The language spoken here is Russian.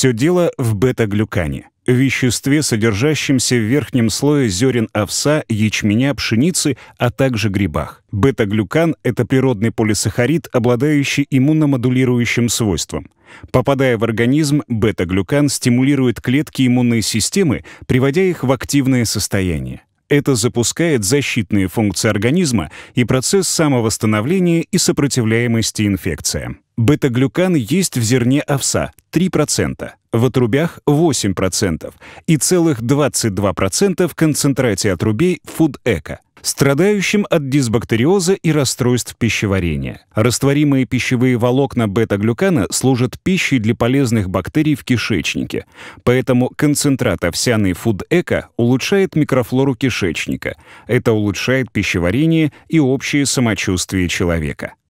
Все дело в бета-глюкане, веществе, содержащемся в верхнем слое зерен овса, ячменя, пшеницы, а также грибах. Бета-глюкан — это природный полисахарид, обладающий иммуномодулирующим свойством. Попадая в организм, бета-глюкан стимулирует клетки иммунной системы, приводя их в активное состояние. Это запускает защитные функции организма и процесс самовосстановления и сопротивляемости инфекциям. Бета-глюкан есть в зерне овса 3%, в отрубях 8% и целых 22% в концентрате отрубей фуд-эко страдающим от дисбактериоза и расстройств пищеварения. Растворимые пищевые волокна бета-глюкана служат пищей для полезных бактерий в кишечнике, поэтому концентрат овсяной фуд-эко улучшает микрофлору кишечника. Это улучшает пищеварение и общее самочувствие человека.